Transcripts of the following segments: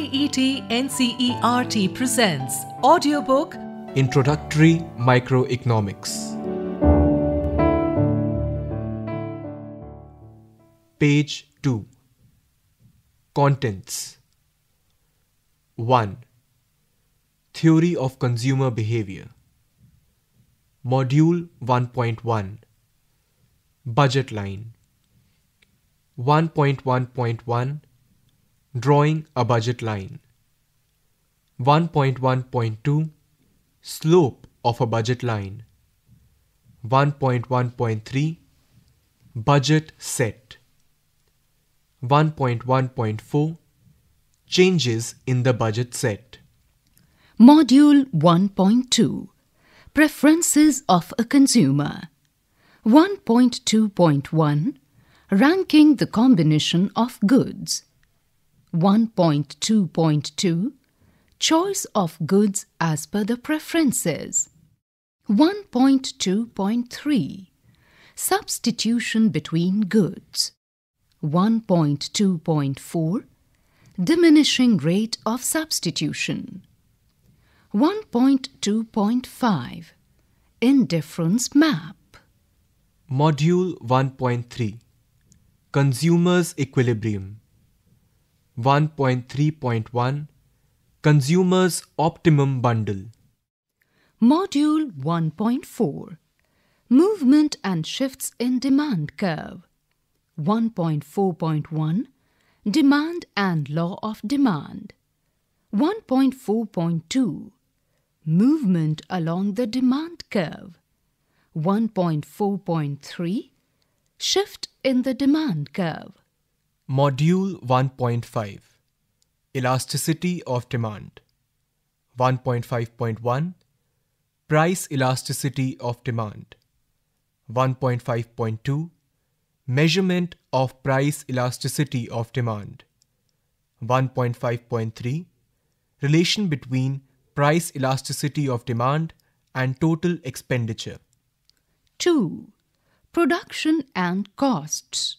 IIET NCERT presents audiobook Introductory Microeconomics. Page 2 Contents 1. Theory of Consumer Behavior Module 1.1 Budget Line 1.1.1 Drawing a budget line. 1.1.2 Slope of a budget line. 1.1.3 Budget set. 1.1.4 Changes in the budget set. Module 1.2 Preferences of a consumer. 1.2.1 Ranking the combination of goods. 1.2.2 Choice of goods as per the preferences. 1.2.3 Substitution between goods. 1.2.4 Diminishing rate of substitution. 1.2.5 Indifference map. Module 1.3 Consumers Equilibrium 1.3.1 Consumers Optimum Bundle Module 1.4 Movement and Shifts in Demand Curve 1.4.1 Demand and Law of Demand 1.4.2 Movement along the demand curve 1.4.3 Shift in the demand curve Module 1.5 Elasticity of Demand 1.5.1 Price Elasticity of Demand 1.5.2 Measurement of Price Elasticity of Demand 1.5.3 Relation between Price Elasticity of Demand and Total Expenditure 2. Production and Costs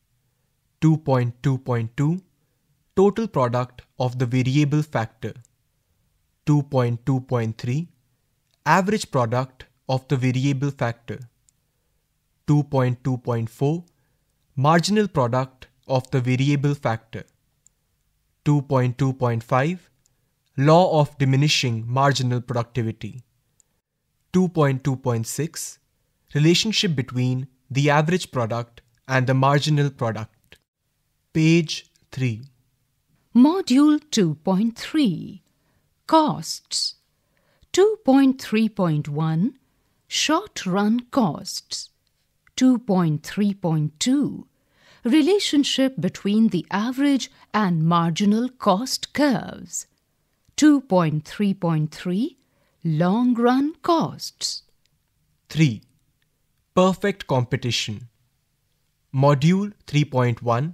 2.2.2 Total product of the variable factor. 2.2.3 Average product of the variable factor. 2.2.4 Marginal product of the variable factor. 2.2.5 Law of diminishing marginal productivity. 2.2.6 Relationship between the average product and the marginal product. Page 3. Module 2.3 Costs 2.3.1 Short Run Costs 2.3.2 Relationship between the average and marginal cost curves 2.3.3 Long Run Costs 3. Perfect Competition Module 3.1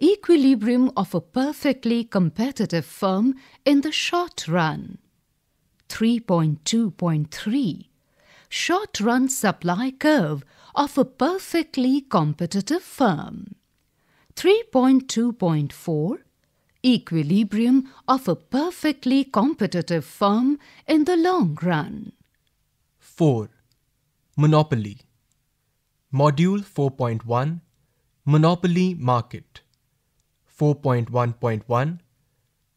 equilibrium of a perfectly competitive firm in the short run. 3.2.3 Short run supply curve of a perfectly competitive firm. 3.2.4 Equilibrium of a perfectly competitive firm in the long run. 4. Monopoly. Module 4.1 Monopoly Market 4.1.1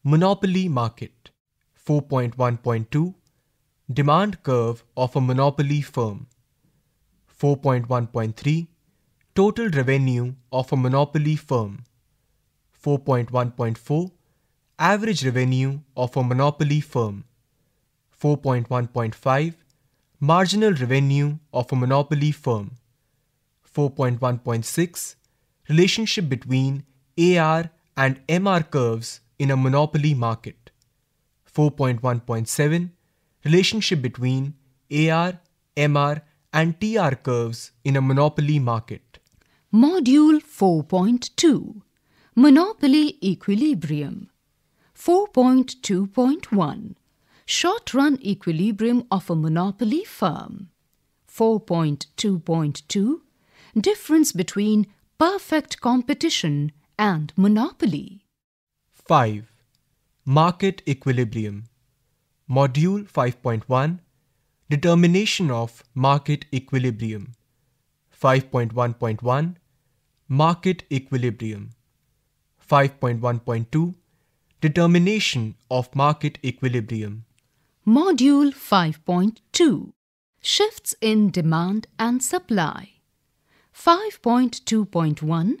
Monopoly Market 4.1.2 Demand Curve of a Monopoly Firm 4.1.3 Total Revenue of a Monopoly Firm 4.1.4 Average Revenue of a Monopoly Firm 4.1.5 Marginal Revenue of a Monopoly Firm 4.1.6 Relationship between AR and MR curves in a monopoly market. 4.1.7 Relationship between AR, MR, and TR curves in a monopoly market. Module 4.2 Monopoly Equilibrium 4.2.1 Short run equilibrium of a monopoly firm. 4.2.2 Difference between perfect competition and monopoly. 5. Market equilibrium. Module 5.1 Determination of market equilibrium. 5.1.1 Market equilibrium. 5.1.2 Determination of market equilibrium. Module 5.2 Shifts in demand and supply. 5.2.1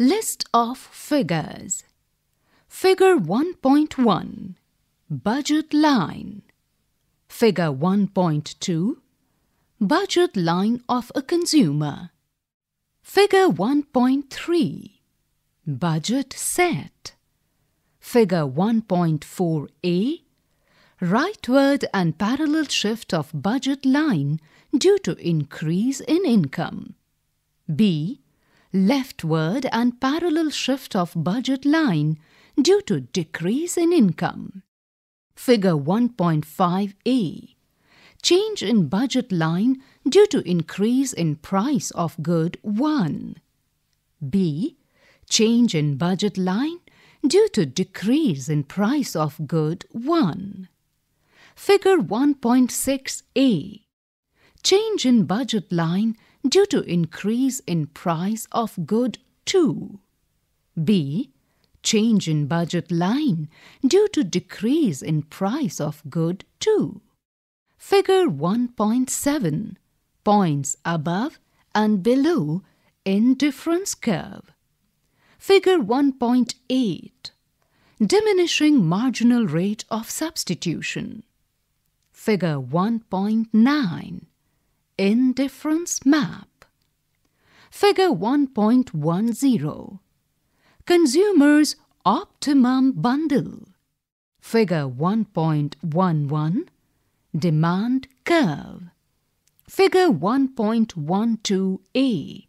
List of figures. Figure 1.1 Budget line. Figure 1.2 Budget line of a consumer. Figure 1.3 Budget set. Figure 1.4a Rightward and parallel shift of budget line due to increase in income. B leftward and parallel shift of budget line due to decrease in income. Figure 1.5a Change in budget line due to increase in price of good 1. B. Change in budget line due to decrease in price of good 1. Figure 1.6a Change in budget line due to increase in price of good 2. B. Change in budget line due to decrease in price of good 2. Figure 1.7 Points above and below in difference curve. Figure 1.8 Diminishing marginal rate of substitution. Figure 1.9 Indifference Map. Figure 1.10 Consumers Optimum Bundle. Figure 1.11 Demand Curve. Figure 1.12a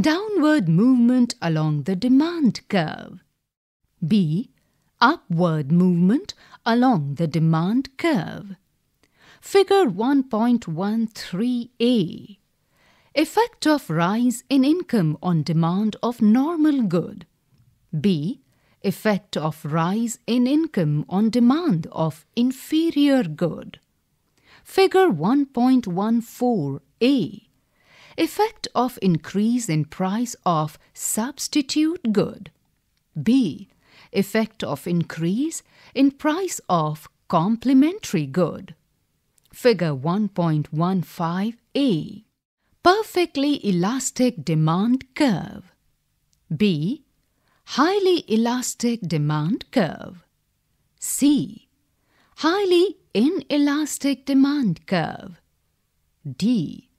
Downward movement along the demand curve. B. Upward movement along the demand curve. Figure 1.13a Effect of rise in income on demand of normal good. B. Effect of rise in income on demand of inferior good. Figure 1.14a Effect of increase in price of substitute good. B. Effect of increase in price of complementary good. Figure 1.15a. Perfectly elastic demand curve. B. Highly elastic demand curve. C. Highly inelastic demand curve. D.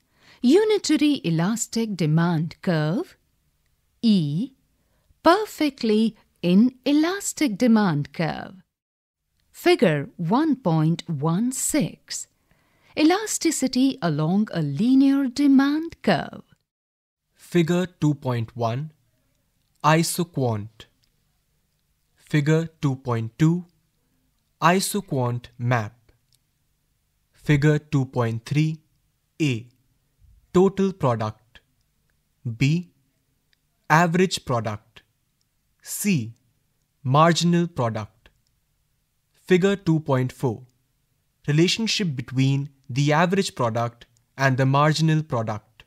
Unitary elastic demand curve. E. Perfectly inelastic demand curve. Figure 1.16 elasticity along a linear demand curve. Figure 2.1 Isoquant Figure 2.2 Isoquant map Figure 2.3 A Total product B Average product C Marginal product Figure 2.4 relationship between the average product and the marginal product.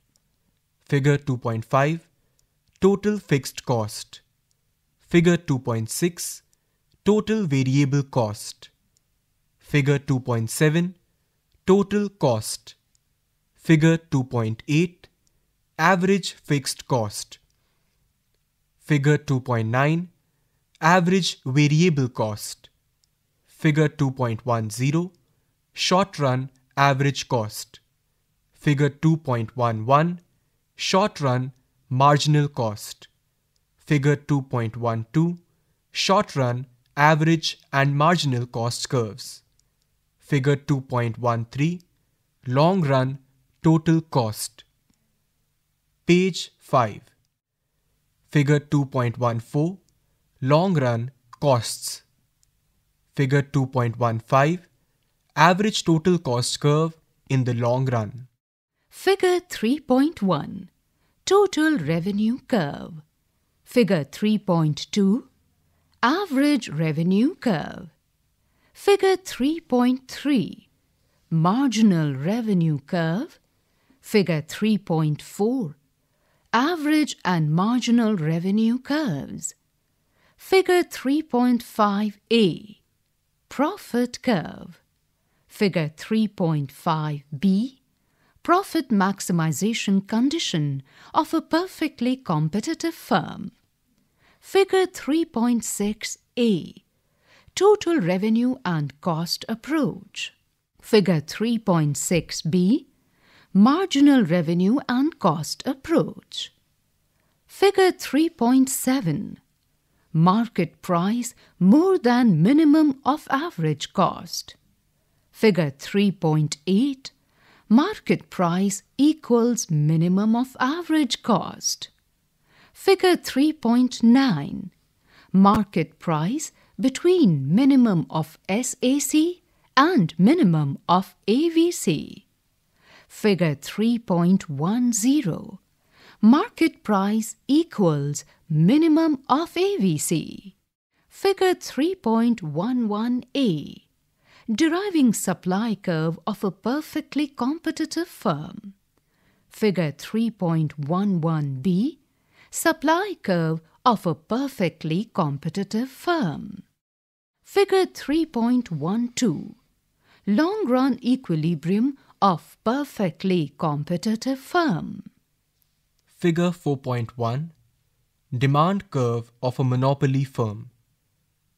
Figure 2.5 Total fixed cost. Figure 2.6 Total variable cost. Figure 2.7 Total cost. Figure 2.8 Average fixed cost. Figure 2.9 Average variable cost. Figure 2.10 short run average cost. Figure 2.11 short run marginal cost. Figure 2.12 short run average and marginal cost curves. Figure 2.13 long run total cost. Page 5. Figure 2.14 long run costs. Figure 2.15 average total cost curve in the long run. Figure 3.1 Total Revenue Curve. Figure 3.2 Average Revenue Curve. Figure 3.3 Marginal Revenue Curve. Figure 3.4 Average and Marginal Revenue Curves. Figure 3.5a Profit Curve. Figure 3.5b Profit maximization condition of a perfectly competitive firm. Figure 3.6a Total revenue and cost approach. Figure 3.6b Marginal revenue and cost approach. Figure 3.7 Market price more than minimum of average cost. Figure 3.8 Market price equals minimum of average cost. Figure 3.9 Market price between minimum of SAC and minimum of AVC. Figure 3.10 Market price equals minimum of AVC. Figure 3.11a deriving supply curve of a perfectly competitive firm. Figure 3.11b, supply curve of a perfectly competitive firm. Figure 3.12, long-run equilibrium of perfectly competitive firm. Figure 4.1, demand curve of a monopoly firm.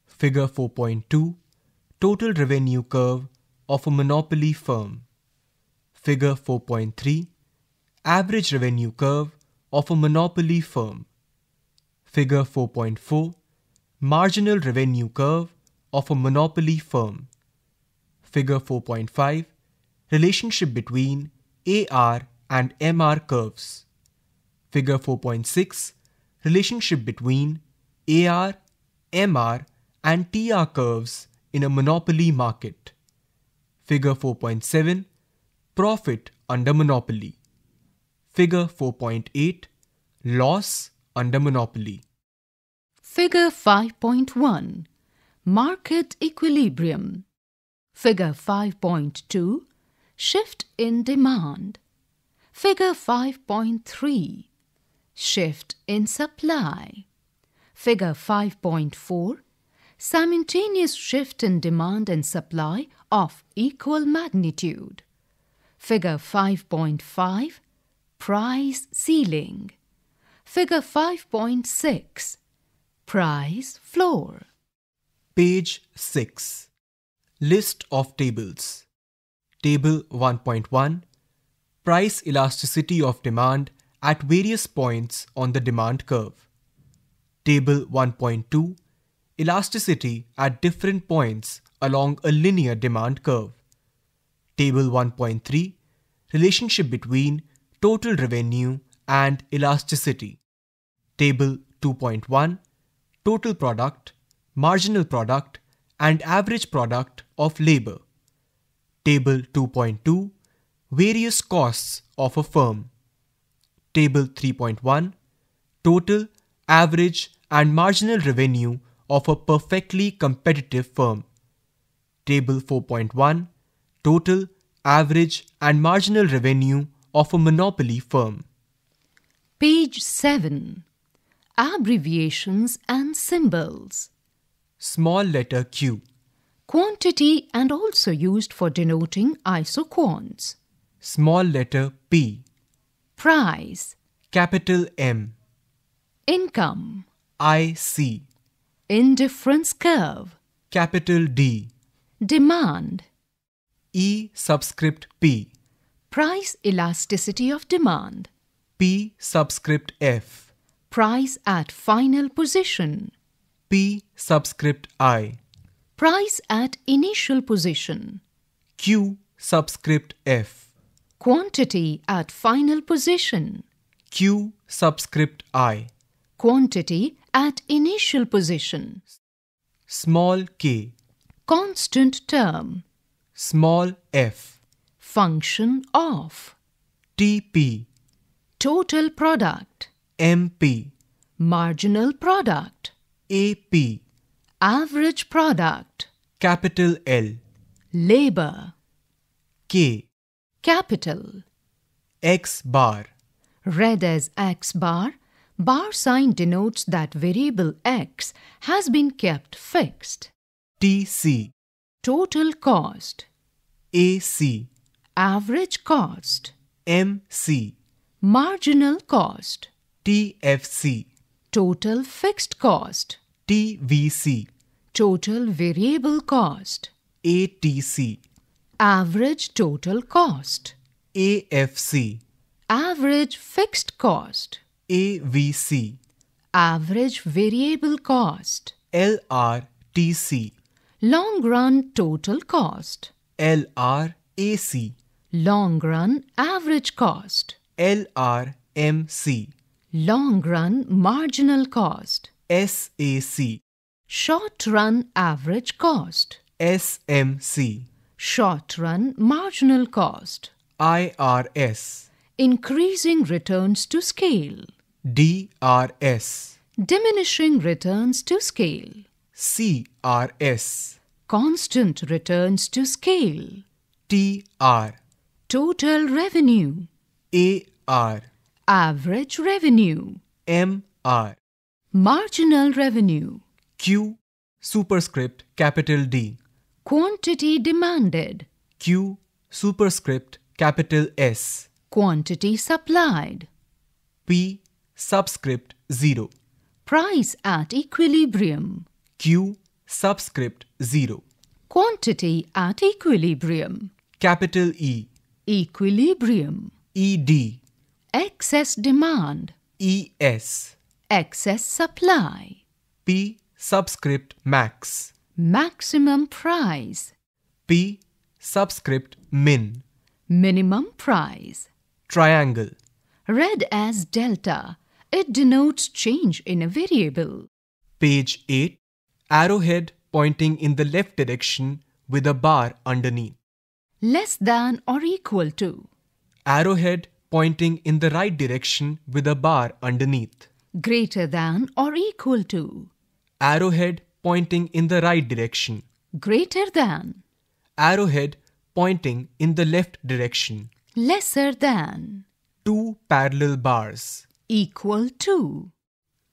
Figure 4.2, total revenue curve of a monopoly firm. Figure 4.3 Average revenue curve of a monopoly firm. Figure 4.4 Marginal revenue curve of a monopoly firm. Figure 4.5 Relationship between AR and MR curves. Figure 4.6 Relationship between AR, MR, and TR curves in a monopoly market. Figure 4.7 Profit under monopoly. Figure 4.8 Loss under monopoly. Figure 5.1 Market equilibrium. Figure 5.2 Shift in demand. Figure 5.3 Shift in supply. Figure 5.4 simultaneous shift in demand and supply of equal magnitude. Figure 5.5 Price Ceiling Figure 5.6 Price Floor Page 6 List of tables Table 1.1 Price Elasticity of Demand at various points on the demand curve. Table 1.2 elasticity at different points along a linear demand curve. Table 1.3 Relationship between total revenue and elasticity. Table 2.1 Total product, marginal product, and average product of labor. Table 2.2 Various costs of a firm. Table 3.1 Total, average, and marginal revenue of a perfectly competitive firm. Table 4.1 Total, Average and Marginal Revenue of a Monopoly Firm. Page 7 Abbreviations and Symbols. Small letter Q. Quantity and also used for denoting isoquants. Small letter P. Price. Capital M. Income. IC. Indifference curve. Capital D. Demand. E subscript P. Price elasticity of demand. P subscript F. Price at final position. P subscript I. Price at initial position. Q subscript F. Quantity at final position. Q subscript I. Quantity at initial position. Small k. Constant term. Small f. Function of. TP. Total product. MP. Marginal product. AP. Average product. Capital L. Labor. K. Capital. X bar. Read as X bar Bar sign denotes that variable x has been kept fixed. TC Total cost AC Average cost MC Marginal cost TFC Total fixed cost TVC Total variable cost ATC Average total cost AFC Average fixed cost AVC. Average Variable Cost. LRTC. Long Run Total Cost. LRAC. Long Run Average Cost. LRMC. Long Run Marginal Cost. SAC. Short Run Average Cost. SMC. Short Run Marginal Cost. IRS. Increasing Returns to Scale. DRS. Diminishing returns to scale. CRS. Constant returns to scale. TR. Total revenue. AR. Average revenue. MR. Marginal revenue. Q. Superscript capital D. Quantity demanded. Q. Superscript capital S. Quantity supplied. P subscript 0. Price at equilibrium. Q subscript 0. Quantity at equilibrium. Capital E. Equilibrium. ED. Excess demand. ES. Excess supply. P subscript max. Maximum price. P subscript min. Minimum price. Triangle. Red as delta. It denotes change in a variable. Page 8 Arrowhead pointing in the left direction with a bar underneath. Less than or equal to. Arrowhead pointing in the right direction with a bar underneath. Greater than or equal to. Arrowhead pointing in the right direction. Greater than. Arrowhead pointing in the left direction. Lesser than. Two parallel bars equal to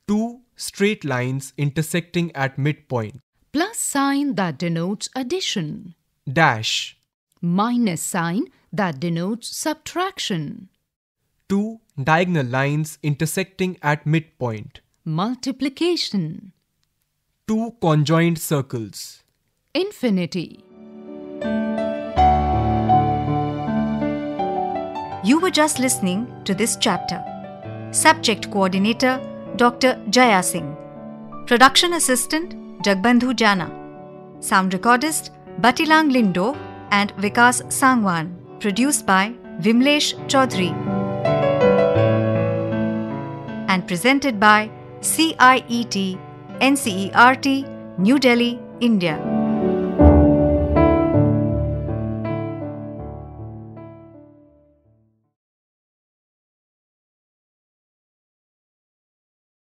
two straight lines intersecting at midpoint plus sign that denotes addition dash minus sign that denotes subtraction two diagonal lines intersecting at midpoint multiplication two conjoined circles infinity You were just listening to this chapter. Subject Coordinator Dr. Jaya Singh. Production Assistant Jagbandhu Jana. Sound Recordist Batilang Lindo and Vikas Sangwan. Produced by Vimlesh Chaudhary. And presented by CIET NCERT, New Delhi, India.